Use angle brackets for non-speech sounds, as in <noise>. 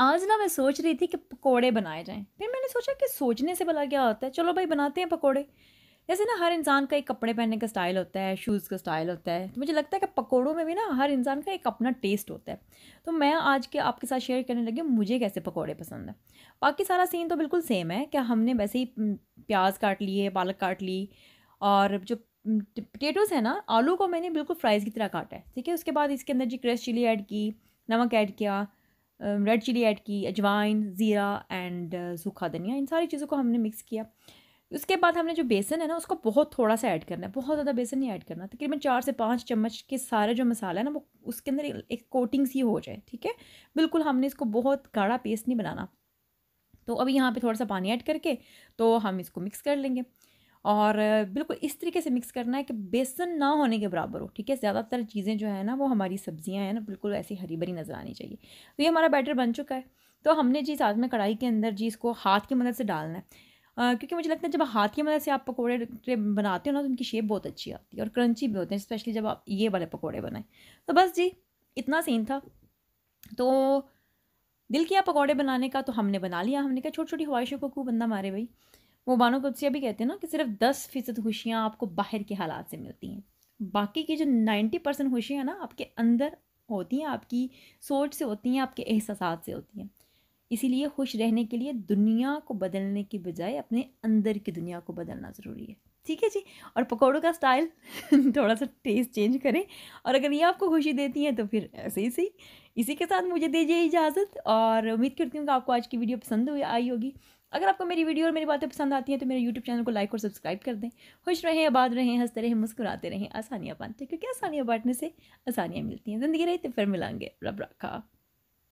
आज ना मैं सोच रही थी कि पकोड़े बनाए जाएं फिर मैंने सोचा कि सोचने से भला क्या होता है चलो भाई बनाते हैं पकोड़े जैसे ना हर इंसान का एक कपड़े पहनने का स्टाइल होता है शूज़ का स्टाइल होता है तो मुझे लगता है कि पकौड़ों में भी ना हर इंसान का एक अपना टेस्ट होता है तो मैं आज के आपके साथ शेयर करने लगी हूँ मुझे कैसे पकौड़े पसंद है बाकी सारा सीन तो बिल्कुल सेम है कि हमने वैसे ही प्याज काट लिए पालक काट ली और जो पटेटोज़ है ना आलू को मैंने बिल्कुल फ्राइज़ की तरह काटा है ठीक है उसके बाद इसके अंदर जी क्रेश चिली ऐड की नमक ऐड किया रेड चिली ऐड की अजवाइन ज़ीरा एंड uh, सूखा धनिया इन सारी चीज़ों को हमने मिक्स किया उसके बाद हमने जो बेसन है ना उसको बहुत थोड़ा सा ऐड करना है बहुत ज़्यादा बेसन नहीं ऐड करना तकरीबन चार से पाँच चम्मच के सारे जो मसाला है ना वो उसके अंदर एक कोटिंग सी हो जाए ठीक है बिल्कुल हमने इसको बहुत गाढ़ा पेस्ट नहीं बनाना तो अभी यहाँ पे थोड़ा सा पानी ऐड करके तो हम इसको मिक्स कर लेंगे और बिल्कुल इस तरीके से मिक्स करना है कि बेसन ना होने के बराबर हो ठीक है ज़्यादातर चीज़ें जो है ना वो हमारी सब्ज़ियाँ हैं ना बिल्कुल ऐसी हरी भरी नज़र आनी चाहिए तो ये हमारा बैटर बन चुका है तो हमने जी साथ में कढ़ाई के अंदर जी इसको हाथ की मदद से डालना है आ, क्योंकि मुझे लगता है जब हाथ की मदद से आप पकौड़े बनाते हो ना तो उनकी शेप बहुत अच्छी आती है और क्रंची भी होते हैं स्पेशली जब आप ये वाले पकौड़े बनाएं तो बस जी इतना सीन था तो दिल किया पकौड़े बनाने का तो हमने बना लिया हमने कहा छोटी छोटी ख्वाहिशों को क्यों बंदा मारे भाई वो बानो कुदसिया भी कहते हैं ना कि सिर्फ दस फीसद खुशियाँ आपको बाहर के हालात से मिलती हैं बाकी की जो नाइन्टी परसेंट खुशियाँ ना आपके अंदर होती हैं आपकी सोच से होती हैं आपके एहसास से होती हैं इसीलिए खुश रहने के लिए दुनिया को बदलने की बजाय अपने अंदर की दुनिया को बदलना ज़रूरी है ठीक है जी और पकौड़ों का स्टाइल <laughs> थोड़ा सा टेस्ट चेंज करें और अगर ये आपको खुशी देती हैं तो फिर ऐसे ही सही इसी के साथ मुझे दीजिए इजाज़त और उम्मीद करती हूँ कि आपको आज की वीडियो पसंद हुई आई होगी अगर आपको मेरी वीडियो और मेरी बातें पसंद आती हैं तो मेरे यूट्यूब चैनल को लाइक और सब्सक्राइब कर दें खुश रहें आबाद रहें हंसते रहें मुस्कुराते रहें आसानियाँ बांटते क्योंकि आसानियाँ बांटने से आसानियाँ मिलती हैं ज़िंदगी रही तो फिर मिलाएंगे रब रखा